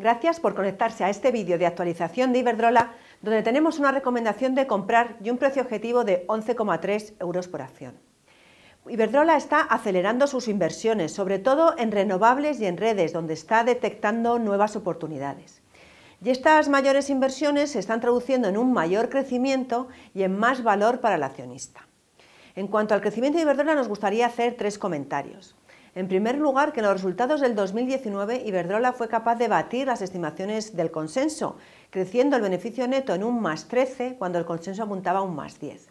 Gracias por conectarse a este vídeo de actualización de Iberdrola, donde tenemos una recomendación de comprar y un precio objetivo de 11,3 euros por acción. Iberdrola está acelerando sus inversiones, sobre todo en renovables y en redes, donde está detectando nuevas oportunidades. Y estas mayores inversiones se están traduciendo en un mayor crecimiento y en más valor para el accionista. En cuanto al crecimiento de Iberdrola, nos gustaría hacer tres comentarios. En primer lugar, que en los resultados del 2019 Iberdrola fue capaz de batir las estimaciones del consenso, creciendo el beneficio neto en un más 13 cuando el consenso apuntaba a un más 10.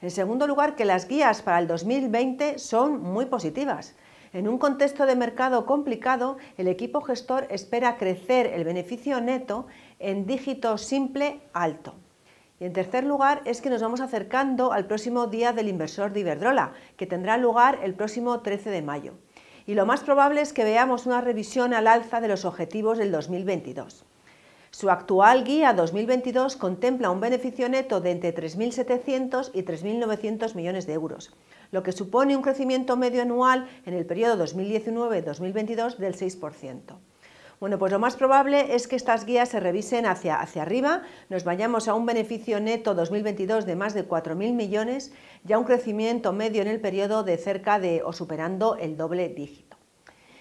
En segundo lugar, que las guías para el 2020 son muy positivas. En un contexto de mercado complicado, el equipo gestor espera crecer el beneficio neto en dígito simple alto. Y en tercer lugar es que nos vamos acercando al próximo Día del Inversor de Iberdrola, que tendrá lugar el próximo 13 de mayo y lo más probable es que veamos una revisión al alza de los objetivos del 2022. Su actual guía 2022 contempla un beneficio neto de entre 3.700 y 3.900 millones de euros, lo que supone un crecimiento medio anual en el periodo 2019-2022 del 6%. Bueno, pues lo más probable es que estas guías se revisen hacia, hacia arriba, nos vayamos a un beneficio neto 2022 de más de 4.000 millones ya un crecimiento medio en el periodo de cerca de o superando el doble dígito.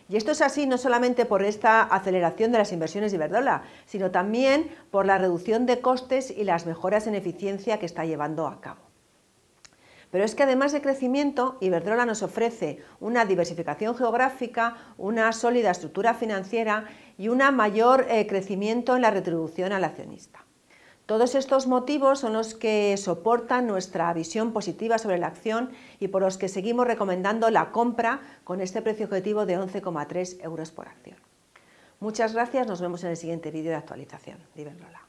Y esto es así no solamente por esta aceleración de las inversiones de verdola sino también por la reducción de costes y las mejoras en eficiencia que está llevando a cabo. Pero es que además de crecimiento, Iberdrola nos ofrece una diversificación geográfica, una sólida estructura financiera y un mayor eh, crecimiento en la retribución al accionista. Todos estos motivos son los que soportan nuestra visión positiva sobre la acción y por los que seguimos recomendando la compra con este precio objetivo de 11,3 euros por acción. Muchas gracias, nos vemos en el siguiente vídeo de actualización. Iberdrola.